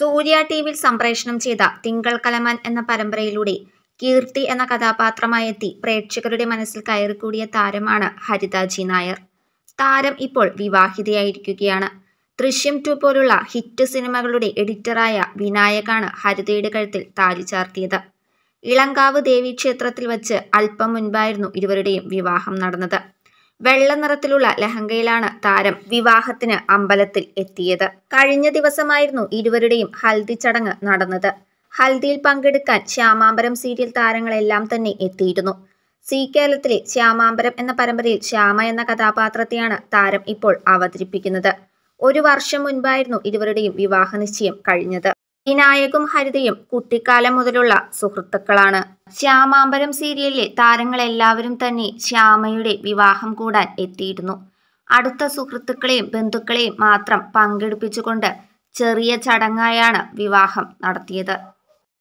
സൂര്യ T വിയിൽ സംപ്രേഷണം ചെയ്ത തിങ്കൾ കലമൻ എന്ന പരമ്പരയിലൂടെ കീർത്തി എന്ന കഥാപാത്രമായെത്തി പ്രേക്ഷകരുടെ മനസ്സിൽ കയറിക്കൂടിയ താരമാണ് ഹരിതാജി നായർ താരം ഇപ്പോൾ വിവാഹിതയായിരിക്കുകയാണ് ദൃശ്യം ടു പോലുള്ള ഹിറ്റ് സിനിമകളുടെ എഡിറ്ററായ വിനായകാണ് ഹരിതയുടെ കഴുത്തിൽ താലി ചാർത്തിയത് ഇളങ്കാവ് ദേവീക്ഷേത്രത്തിൽ വച്ച് അല്പം മുൻപായിരുന്നു ഇരുവരുടെയും വിവാഹം നടന്നത് വെള്ള നിറത്തിലുള്ള ലഹങ്കയിലാണ് താരം വിവാഹത്തിന് അമ്പലത്തിൽ എത്തിയത് കഴിഞ്ഞ ദിവസമായിരുന്നു ഇരുവരുടെയും ഹൽദി ചടങ്ങ് നടന്നത് ഹൽദിയിൽ പങ്കെടുക്കാൻ ശ്യാമാംബരം സീരിയൽ താരങ്ങളെല്ലാം തന്നെ എത്തിയിരുന്നു സി കേരളത്തിലെ ശ്യാമാംബരം എന്ന പരമ്പരയിൽ ശ്യാമ എന്ന കഥാപാത്രത്തെയാണ് താരം ഇപ്പോൾ അവതരിപ്പിക്കുന്നത് ഒരു വർഷം മുൻപായിരുന്നു ഇരുവരുടെയും വിവാഹ നിശ്ചയം കഴിഞ്ഞത് വിനായകും ഹരിതയും കുട്ടിക്കാലം മുതലുള്ള സുഹൃത്തുക്കളാണ് ശ്യാമാമ്പരം സീരിയലിലെ താരങ്ങളെല്ലാവരും തന്നെ ശ്യാമയുടെ വിവാഹം കൂടാൻ എത്തിയിരുന്നു അടുത്ത സുഹൃത്തുക്കളെയും ബന്ധുക്കളെയും മാത്രം പങ്കെടുപ്പിച്ചുകൊണ്ട് ചെറിയ ചടങ്ങായാണ് വിവാഹം നടത്തിയത്